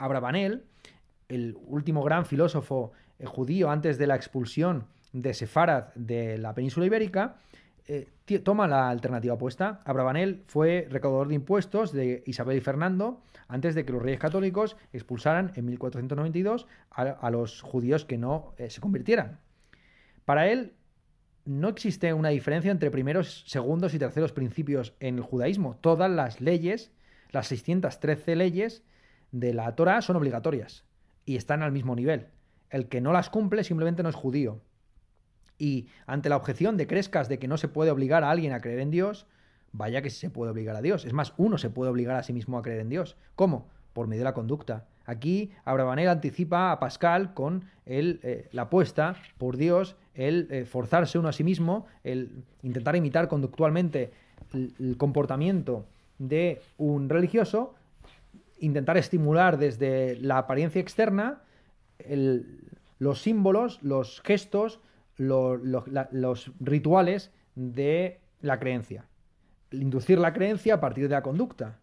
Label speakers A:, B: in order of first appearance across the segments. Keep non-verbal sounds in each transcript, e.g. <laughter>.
A: Abravanel, el último gran filósofo eh, judío antes de la expulsión de Sefarad de la península ibérica, eh, toma la alternativa opuesta. Abravanel fue recaudador de impuestos de Isabel y Fernando antes de que los reyes católicos expulsaran en 1492 a, los judíos que no eh, se convirtieran. Para él no existe una diferencia entre primeros, segundos y terceros principios en el judaísmo. Todas las leyes, las 613 leyes, de la Torah son obligatorias y están al mismo nivel. El que no las cumple simplemente no es judío. Y ante la objeción de Crescas de que no se puede obligar a alguien a creer en Dios, vaya que sí se puede obligar a Dios. Es más, uno se puede obligar a sí mismo a creer en Dios. ¿Cómo? Por medio de la conducta. Aquí Abravanel anticipa a Pascal con el, eh, la apuesta por Dios, el eh, forzarse uno a sí mismo, el intentar imitar conductualmente el comportamiento de un religioso intentar estimular desde la apariencia externa los símbolos, los gestos, los rituales de la creencia. Inducir la creencia a partir de la conducta.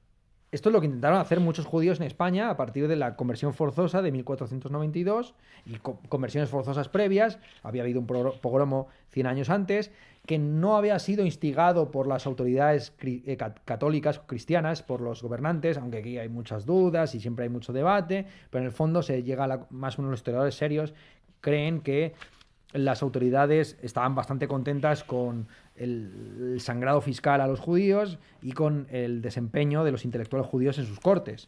A: Esto es lo que intentaron hacer muchos judíos en España a partir de la conversión forzosa de 1492 y conversiones forzosas previas. Había habido un pogromo 100 años antes que no había sido instigado por las autoridades eh, católicas cristianas, por los gobernantes, aunque aquí hay muchas dudas y siempre hay mucho debate, pero en el fondo se llega a la, más o menos los historiadores serios creen que las autoridades estaban bastante contentas con el, sangrado fiscal a los judíos y con el desempeño de los intelectuales judíos en sus cortes.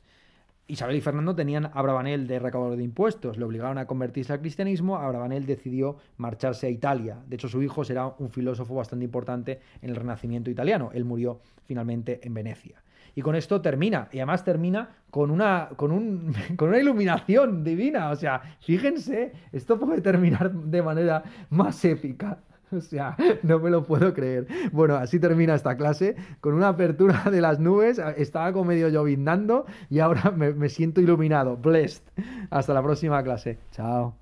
A: Isabel y Fernando tenían a Brabanel de recaudador de impuestos, le obligaron a convertirse al cristianismo, a Brabanel decidió marcharse a Italia. De hecho, su hijo será un filósofo bastante importante en el Renacimiento italiano. Él murió finalmente en Venecia. Y con esto termina, y además termina con una, con, <laughs> con una iluminación divina. O sea, fíjense, esto puede terminar de manera más épica. <laughs> O sea, no me lo puedo creer. Bueno, así termina esta clase, con una apertura <laughs> de las nubes, estaba como medio llovindando y ahora me, me siento iluminado. Blessed. Hasta la próxima clase. Chao.